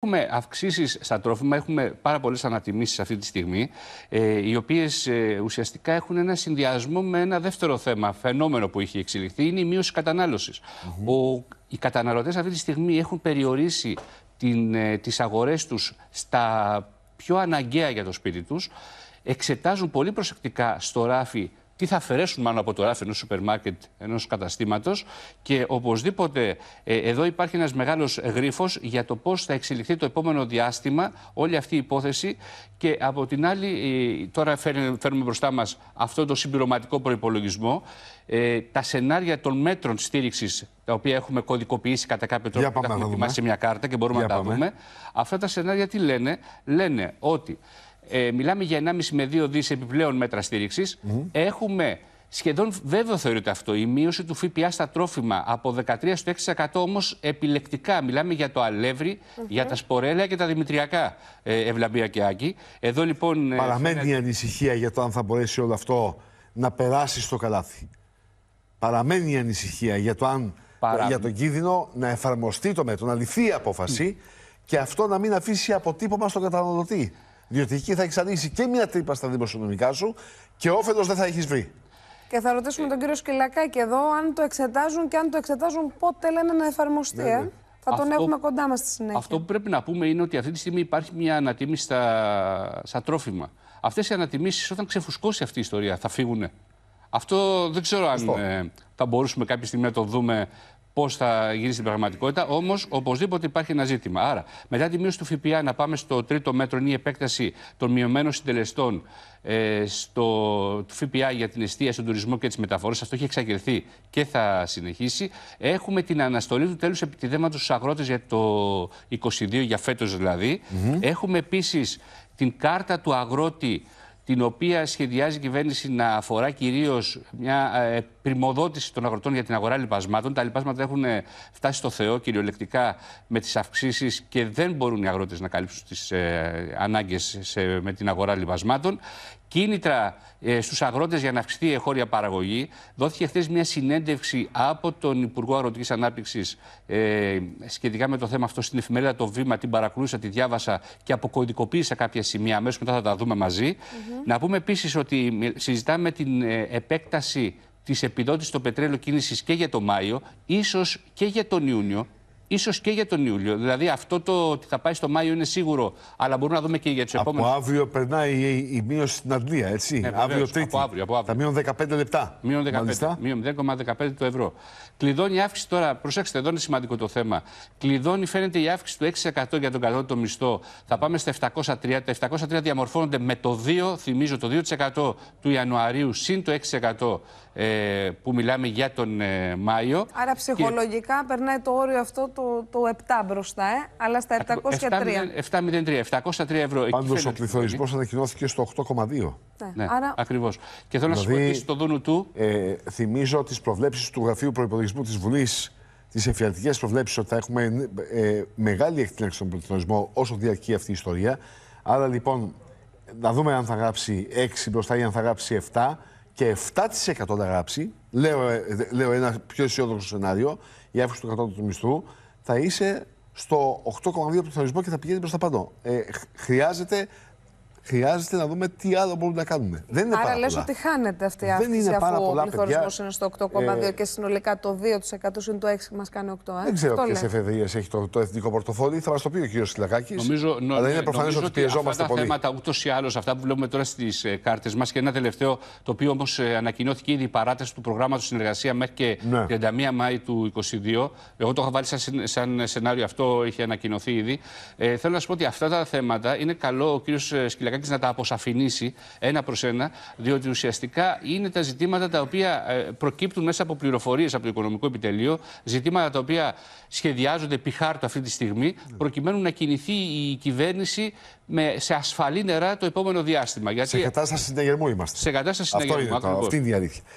Έχουμε αυξήσεις στα τρόφιμα, έχουμε πάρα πολλές ανατιμήσεις αυτή τη στιγμή, ε, οι οποίες ε, ουσιαστικά έχουν ένα συνδυασμό με ένα δεύτερο θέμα, φαινόμενο που έχει εξελιχθεί, είναι η μείωση κατανάλωσης. Οι καταναλωτές αυτή τη στιγμή έχουν περιορίσει την, ε, τις αγορές τους στα πιο αναγκαία για το σπίτι τους, εξετάζουν πολύ προσεκτικά στο ράφι τι θα αφαιρέσουν μάλλον από το ράφι ενός σούπερ μάρκετ, ενός καταστήματος. Και οπωσδήποτε ε, εδώ υπάρχει ένας μεγάλος γρίφος για το πώς θα εξελιχθεί το επόμενο διάστημα όλη αυτή η υπόθεση. Και από την άλλη, ε, τώρα φέρνουμε μπροστά μας αυτό το συμπληρωματικό προπολογισμό. Ε, τα σενάρια των μέτρων στήριξης, τα οποία έχουμε κωδικοποιήσει κατά κάποιο τρόπο, τα έχουμε ετοιμάσει σε μια κάρτα και μπορούμε να τα δούμε. Αυτά τα σενάρια τι λένε, λένε ότι ε, μιλάμε για 1,5 με 2 δις επιπλέον μέτρα στήριξης. Έχουμε σχεδόν βέβαιο θεωρείται αυτό η μείωση του ΦΠΑ στα τρόφιμα από 13% στο 6% όμως επιλεκτικά. Μιλάμε για το αλεύρι, για τα σπορέλαια και τα δημητριακά ε, Ευλαμπία και Άκη. Εδώ λοιπόν... Ε, Παραμένει η ανησυχία για το αν θα μπορέσει όλο αυτό να περάσει στο καλάθι. Παραμένει η ανησυχία για το αν... για τον κίνδυνο να εφαρμοστεί το μέτρο, να λυθεί η απόφαση και αυτό να μην αφήσει αποτύπωμα στον καταναλωτή. Διότι εκεί θα έχεις ανοίξει και μια τρύπα στα δημοσιονομικά σου και όφελος δεν θα έχεις βρει. Και θα ρωτήσουμε τον κύριο Σκυλακάκη εδώ αν το εξετάζουν και αν το εξετάζουν πότε λένε να εφαρμοστεί. Ε. Θα τον έχουμε κοντά μας στη συνέχεια. Αυτό που πρέπει να πούμε είναι ότι αυτή τη στιγμή υπάρχει μια ανατίμηση στα, στα τρόφιμα. Αυτές οι ανατιμήσεις, όταν ξεφουσκώσει αυτή η ιστορία, θα φύγουν. Αυτό δεν ξέρω αν ε, θα μπορούσαμε κάποια στιγμή να το δούμε πώς θα γίνει στην πραγματικότητα. Όμως, οπωσδήποτε υπάρχει ένα ζήτημα. Άρα, μετά τη μείωση του ΦΠΑ, να πάμε στο τρίτο μέτρο, είναι η επέκταση των μειωμένων συντελεστών ε, στο του ΦΠΑ για την εστία, στον τουρισμό και τις μεταφορές. Αυτό έχει εξαγγελθεί και θα συνεχίσει. Έχουμε την αναστολή του τέλους επιτιδέματος στους αγρότες για το 22, για φέτος δηλαδή. Έχουμε επίσης την κάρτα του αγρότη την οποία σχεδιάζει η κυβέρνηση να αφορά κυρίως μια ε, πρημοδότηση των αγροτών για την αγορά λοιπασμάτων. Τα λοιπάσματα έχουν ε, φτάσει στο Θεό κυριολεκτικά με τις αυξήσεις και δεν μπορούν οι αγρότες να καλύψουν τις ε, ανάγκες με την αγορά λοιπασμάτων. Κίνητρα ε, στους αγρότες για να αυξηθεί η εχώρια παραγωγή. Δόθηκε χθες μια συνέντευξη από τον Υπουργό Αγροτικής Ανάπτυξης ε, σχετικά με το θέμα αυτό στην εφημερίδα Το Βήμα. Την παρακολούσα, τη διάβασα και αποκωδικοποίησα κάποια σημεία. Αμέσως μετά θα τα δούμε Να πούμε επίσης ότι ε, συζητάμε την ε, επέκταση της επιδότησης στο πετρέλαιο κίνησης και για τον Μάιο, ίσως και για τον Ιούνιο, ίσως και για τον Ιούλιο. Δηλαδή αυτό το ότι θα πάει στο Μάιο είναι σίγουρο, αλλά μπορούμε να δούμε και για τους επόμενου. Από αύριο περνάει η, η μείωση στην Αγγλία, έτσι. Ε, αύριο τρίτη. Από αύριο, από αύριο. Τα μείον 15 λεπτά. Μείον 15. 0,15 το ευρώ. Κλειδώνει η αύξηση τώρα, προσέξτε, εδώ είναι σημαντικό το θέμα. Κλειδώνει φαίνεται η αύξηση του 6% για τον κατώτατο μισθό. Θα πάμε στα 730. Τα 703 διαμορφώνονται με το 2, θυμίζω, το 2% του Ιανουαρίου συν το 6% ε, που μιλάμε για τον ε, Μάιο. Άρα ψυχολογικά και... περνάει το όριο αυτό το, το 7 μπροστά, ε, αλλά στα 703. 703, 703 ευρώ. Πάντω ο πληθωρισμός ανακοινώθηκε στο 8,2. Ναι, ναι ακριβώς. Και θέλω να σας πω δηλαδή, στο δούνου του. Ε, θυμίζω τις προβλέψεις του Γραφείου Προπολογισμού της Βουλής, τις εφιαλτικές προβλέψεις ότι θα έχουμε ε, μεγάλη εκτείναξη στον πληθωρισμό όσο διαρκεί αυτή η ιστορία. Άρα λοιπόν, να δούμε αν θα γράψει 6 μπροστά ή αν θα γράψει 7 και 7% να γράψει, λέω, ε, λέω ένα πιο αισιόδοξο σενάριο, η αύξηση του κατώτατου μισθού, θα είσαι στο 8,2 του πληθωρισμό και θα πηγαίνει προς τα πάνω. Ε, χρειάζεται χρειάζεται να δούμε τι άλλο μπορούμε να κάνουμε. Δεν είναι Άρα λε λες ότι χάνεται αυτή η αύξηση δεν είναι πάρα αφού ο πληθωρισμός είναι στο 8,2 ε... και συνολικά το 2% είναι το 6 μας κάνει 8. Ε? Δεν ξέρω ποιε εφεδρείες έχει το, το εθνικό πορτοφόλι, θα μας το πει ο κ. Σιλακάκης. Νομίζω, νο, αλλά είναι προφανές ότι, ότι πιεζόμαστε αυτά τα πολύ. θέματα ούτως ή άλλως, αυτά που βλέπουμε τώρα στις ε, κάρτες μας και ένα τελευταίο το οποίο όμως ε, ανακοινώθηκε ήδη η παράταση του προγράμματος συνεργασία μέχρι και ναι. 31 Μάη του 2022. Εγώ το είχα βάλει σαν, σενάριο αυτό, είχε ανακοινωθεί ήδη. Ε, θέλω να σας πω ότι αυτά τα θέματα είναι καλό ο κ. Ε, Σκυλακάκης να τα αποσαφηνίσει ένα προς ένα, διότι ουσιαστικά είναι τα ζητήματα τα οποία ε, προκύπτουν μέσα από πληροφορίες από το Οικονομικό Επιτελείο, ζητήματα τα οποία σχεδιάζονται επί χάρτου αυτή τη στιγμή, προκειμένου να κινηθεί η κυβέρνηση με, σε ασφαλή νερά το επόμενο διάστημα. Γιατί... Σε κατάσταση συνταγερμού είμαστε. Σε κατάσταση Αυτό Είναι αυτή η